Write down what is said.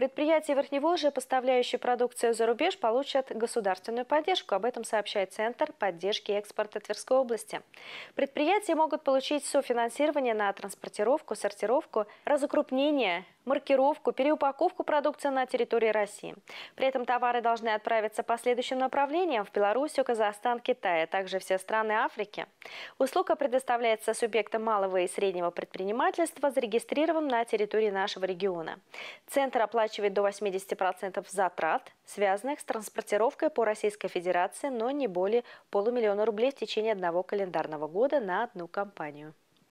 Предприятия Верхневолжья, поставляющие продукцию за рубеж, получат государственную поддержку. Об этом сообщает Центр поддержки экспорта Тверской области. Предприятия могут получить софинансирование на транспортировку, сортировку, разукрупнение, маркировку, переупаковку продукции на территории России. При этом товары должны отправиться по следующим направлениям в Белоруссию, Казахстан, Китай, а также все страны Африки. Услуга предоставляется субъектам малого и среднего предпринимательства, зарегистрированным на территории нашего региона. Центр оплачивает оплачивает до 80% затрат, связанных с транспортировкой по Российской Федерации, но не более полумиллиона рублей в течение одного календарного года на одну компанию.